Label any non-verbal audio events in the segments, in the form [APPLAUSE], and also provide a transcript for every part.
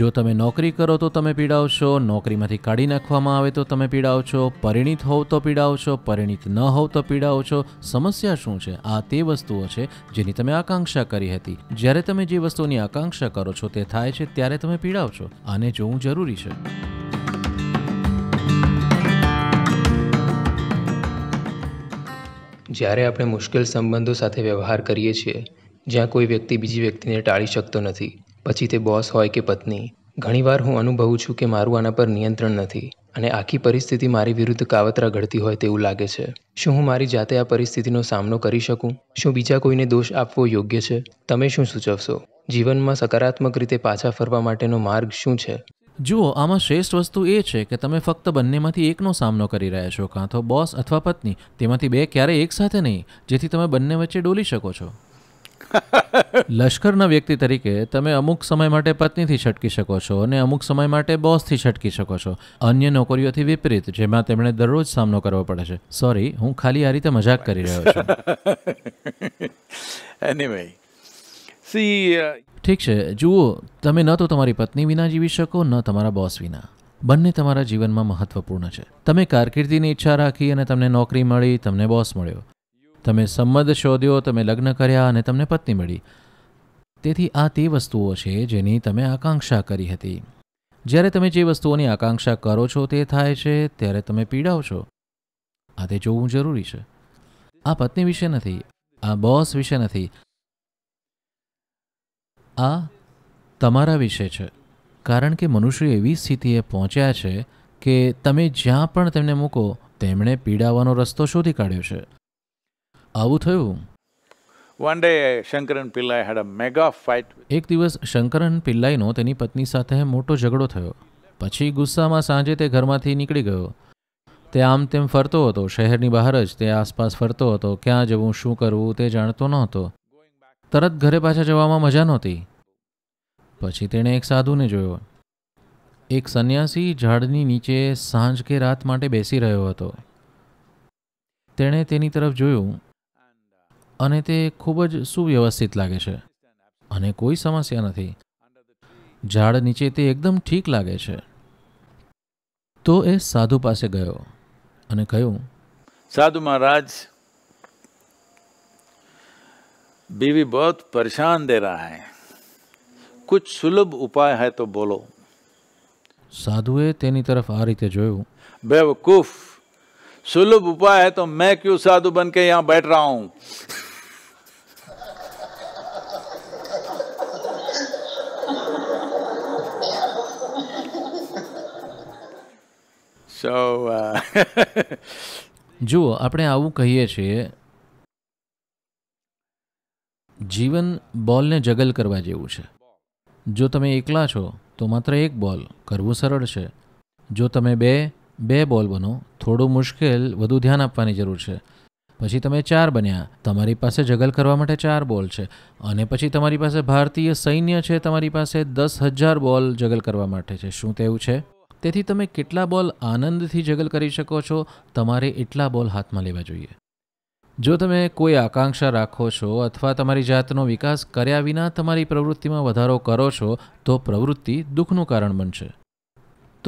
જો તમે નોકરી કરો તો તમે પીડાવ છો નોકરીમાંથી કાઢી નાખવામાં આવે તો તમે પીડાવ છો પરિણિત હોવ તો પીડાવ છો પરિણિત ન હોવ તો પીડાવ છો સમસ્યા શું છે આ તે વસ્તુઓ છે જેની તમે આકાંક્ષા કરી હતી જ્યારે તમે જે વસ્તુની આકાંક્ષા કરો છો તે થાય છે ત્યારે તમે પીડાવ છો આને જોવું જરૂરી છે જ્યારે આપણે મુશ્કેલ સંબંધો સાથે વ્યવહાર કરીએ છીએ જ્યાં કોઈ વ્યક્તિ બીજી વ્યક્તિને ટાળી શકતો નથી પછી તે બોસ હોય કે પત્ની ઘણીવાર હું અનુભવું છું કે મારું આના પર નિયંત્રણ નથી અને આખી પરિસ્થિતિ મારી વિરુદ્ધ કાવતરા ઘડતી હોય તેવું લાગે છે શું હું મારી જાતે આ પરિસ્થિતિનો સામનો કરી શકું શું બીજા કોઈને દોષ આપવો યોગ્ય છે તમે શું સૂચવશો જીવનમાં સકારાત્મક રીતે પાછા ફરવા માટેનો માર્ગ શું છે જુઓ આમાં શ્રેષ્ઠ વસ્તુ એ છે કે તમે ફક્ત બંનેમાંથી એકનો સામનો કરી રહ્યા છો કાં તો બોસ અથવા પત્ની તેમાંથી બે ક્યારેય એક સાથે નહીં જેથી તમે બંને વચ્ચે ડોલી શકો છો લશ્કરના વ્યક્તિ તરીકે તમે અમુક સમય માટે પત્નીથી છટકી શકો છો અને અમુક સમય માટે બોસથી છટકી શકો છો અન્ય નોકરીઓથી વિપરીત જેમાં તેમણે દરરોજ સામનો કરવો પડે છે સોરી હું ખાલી આ રીતે મજાક કરી રહ્યો છું એનીવે [LAUGHS] સી uh, ઠીક છે જુઓ તમે ન તો તમારી પત્ની વિના જીવી શકો ન તમારા બોસ વિના બંને તમારા જીવનમાં મહત્વપૂર્ણ છે તમે કારકિર્દીની ઈચ્છા રાખી અને તમને નોકરી મળી તમને બોસ મળ્યો તમે સંમત શોધ્યો તમે લગ્ન કર્યા અને તમને પત્ની મળી તેથી આ તે વસ્તુઓ છે જેની તમે આકાંક્ષા કરી હતી જ્યારે તમે જે વસ્તુઓની આકાંક્ષા કરો છો તે થાય છે ત્યારે તમે પીડાવ છો આ તે જોવું જરૂરી છે આ પત્ની વિશે નથી આ બોસ વિશે નથી આ તમારા વિશે છે કારણ કે મનુષ્ય એવી સ્થિતિએ પહોંચ્યા છે કે તમે જ્યાં પણ તેમને મૂકો તેમણે પીડાવાનો રસ્તો શોધી કાઢ્યો છે આવું થયું one day Shankaran Pillai had mega fight એક દિવસ શંકરન પિલ્લાઈનો તેની પત્ની સાથે મોટો ઝઘડો થયો પછી ગુસ્સામાં સાંજે તે ઘરમાંથી નીકળી ગયો તે આમ તેમ ફરતો હતો શહેરની બહાર જ તે આસપાસ ફરતો હતો ક્યાં જવું શું કરવું તે જાણતો નહોતો તરત ઘરે પાછા જવામાં મજા નહોતી પછી તેણે એક સાધુને જોયો એક સંન્યાસી ઝાડની નીચે સાંજ કે રાત માટે બેસી રહ્યો હતો તેણે તેની તરફ જોયું અને તે ખૂબ જ સુવ્યવસ્થિત લાગે છે અને કોઈ સમસ્યા નથી ઝાડ નીચે તે એકદમ ઠીક લાગે છે તો એ સાધુ પાસે ગયો અને કહ્યું સાધુ મહારાજ बीवी बहुत परेशान दे रहा है कुछ सुलभ उपाय है तो बोलो સાધુએ તેની તરફ આ રીતે જોયું બેવકૂફ સુલભ ઉપાય હે તો મેં ક્યુ સાધુ બન કે યહાં બેઠ રહા હું સો uh, [LAUGHS] જુઓ આપણે આવું કહીએ છીએ જીવન બોલને જગલ કરવા જેવું છે જો તમે એકલા છો તો માત્ર એક બોલ કરવું સરળ છે જો તમે બે બે બોલ બનો થોડું મુશ્કેલ વધુ ધ્યાન આપવાની જરૂર છે પછી તમે ચાર બન્યા તમારી પાસે જગલ કરવા માટે ચાર બોલ છે અને પછી તમારી પાસે ભારતીય સૈન્ય છે તમારી પાસે દસ હજાર બોલ જગલ કરવા માટે છે શું તેવું છે તેથી તમે કેટલા બોલ આનંદથી જગલ કરી શકો છો તમારે એટલા બોલ હાથમાં લેવા જોઈએ જો તમે કોઈ આકાંક્ષા રાખો છો અથવા તમારી જાતનો વિકાસ કર્યા વિના તમારી પ્રવૃત્તિમાં વધારો કરો છો તો પ્રવૃત્તિ દુઃખનું કારણ બનશે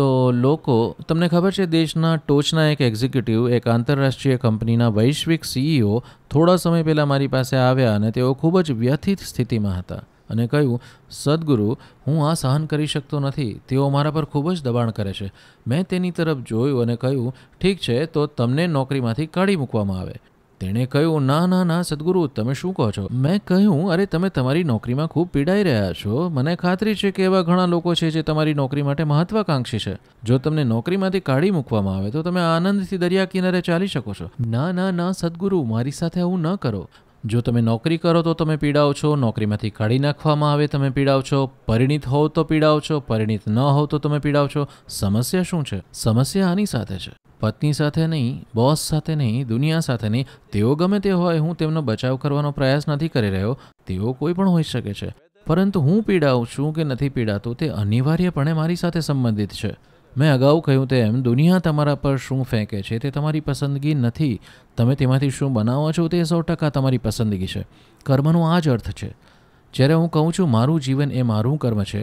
તો લોકો તમને ખબર છે દેશના ટોચના એક એક્ઝિક્યુટિવ એક આંતરરાષ્ટ્રીય કંપનીના વૈશ્વિક સીઈઓ થોડા સમય પહેલાં મારી પાસે આવ્યા અને તેઓ ખૂબ જ વ્યથિત સ્થિતિમાં હતા અને કહ્યું સદગુરુ હું આ સહન કરી શકતો નથી તેઓ મારા પર ખૂબ જ દબાણ કરે છે મેં તેની તરફ જોયું અને કહ્યું ઠીક છે તો તમને નોકરીમાંથી કાઢી મૂકવામાં આવે તેણે કહ્યું ના ના ના સદગુરુ તમે શું કહો છો મેં કહ્યું અરે તમે તમારી નોકરીમાં ખૂબ પીડાઈ રહ્યા છો મને ખાતરી છે કે એવા ઘણા લોકો છે જે તમારી નોકરી માટે મહત્વાકાંક્ષી છે જો તમને નોકરીમાંથી કાઢી મૂકવામાં આવે તો તમે આનંદથી દરિયા કિનારે ચાલી શકો છો ના ના ના સદગુરુ મારી સાથે આવું ન કરો જો તમે નોકરી કરો તો તમે પીડાવ છો નોકરીમાંથી કાઢી નાખવામાં આવે તમે પીડાવ છો પરિણિત હોવ તો પીડાવ છો પરિણિત ન હોવ તો તમે પીડાવ છો સમસ્યા શું છે સમસ્યા આની સાથે છે પત્ની સાથે નહીં બોસ સાથે નહીં દુનિયા સાથે નહીં તેઓ ગમે તે હોય હું તેમનો બચાવ કરવાનો પ્રયાસ નથી કરી રહ્યો તેઓ કોઈ પણ હોઈ શકે છે પરંતુ હું પીડાઉં છું કે નથી પીડાતું તે અનિવાર્યપણે મારી સાથે સંબંધિત છે મેં અગાઉ કહ્યું તેમ દુનિયા તમારા પર શું ફેંકે છે તે તમારી પસંદગી નથી તમે તેમાંથી શું બનાવો છો તે સો ટકા તમારી પસંદગી છે કર્મનો આ જ અર્થ છે જ્યારે હું કહું છું મારું જીવન એ મારું કર્મ છે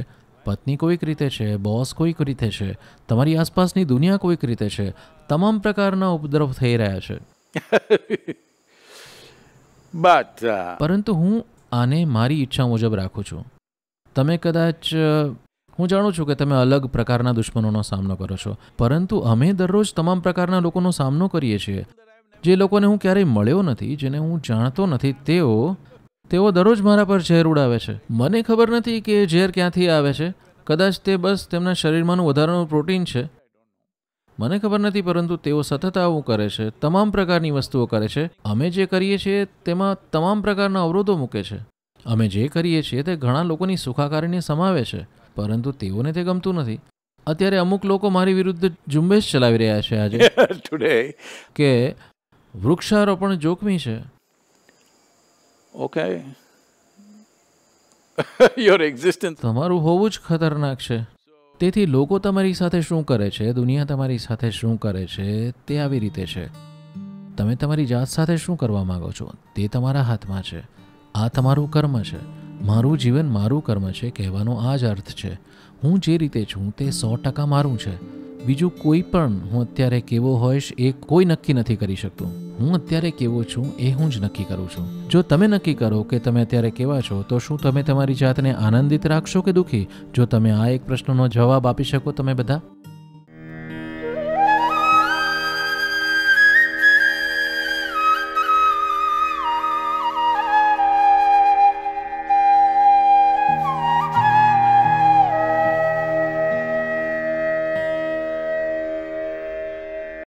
પત્ની કોઈક રીતે છે બોસ કોઈક રીતે છે તમારી આસપાસની દુનિયા કોઈક રીતે છે તમામ પ્રકારના ઉપદ્રવ થઈ રહ્યા છે [LAUGHS] પરંતુ હું આને મારી ઈચ્છા મુજબ રાખું છું તમે કદાચ હું જાણું છું કે તમે અલગ પ્રકારના દુશ્મનોનો સામનો કરો છો પરંતુ અમે દરરોજ તમામ પ્રકારના લોકોનો સામનો કરીએ છીએ જે લોકોને હું ક્યારેય મળ્યો નથી જેને હું જાણતો નથી તેઓ તેઓ દરરોજ મારા પર ઝેર ઉડાવે છે મને ખબર નથી કે ઝેર ક્યાંથી આવે છે કદાચ તે બસ તેમના શરીરમાંનું વધારાનું પ્રોટીન છે મને ખબર નથી પરંતુ તેઓ સતત આવું કરે છે તમામ પ્રકારની વસ્તુઓ કરે છે અમે જે કરીએ છીએ તેમાં તમામ પ્રકારના અવરોધો મૂકે છે અમે જે કરીએ છીએ તે ઘણા લોકોની સુખાકારીને સમાવે છે પરંતુ તેઓને તે ગમતું નથી અત્યારે અમુક લોકો મારી વિરુદ્ધ ઝુંબેશ ચલાવી રહ્યા છે આજે ટુડે [LAUGHS] કે વૃક્ષારોપણ જોખમી છે ઓકે યોર એક્ઝિસ્ટન્સ તમારું હોવું જ ખતરનાક છે તેથી લોકો તમારી સાથે શું કરે છે દુનિયા તમારી સાથે શું કરે છે તે આવી રીતે છે તમે તમારી જાત સાથે શું કરવા માગો છો તે તમારા હાથમાં છે આ તમારું કર્મ છે મારું જીવન મારું કર્મ છે કહેવાનો આ જ અર્થ છે હું જે રીતે છું તે સો ટકા મારું છે બીજું કોઈ પણ હું અત્યારે કેવો હોઈશ એ કોઈ નક્કી નથી કરી શકતું હું અત્યારે કેવો છું એ હું જ નક્કી કરું છું જો તમે નક્કી કરો કે તમે અત્યારે કેવા છો તો શું તમે તમારી જાતને આનંદિત રાખશો કે દુઃખી જો તમે આ એક પ્રશ્નનો જવાબ આપી શકો તમે બધા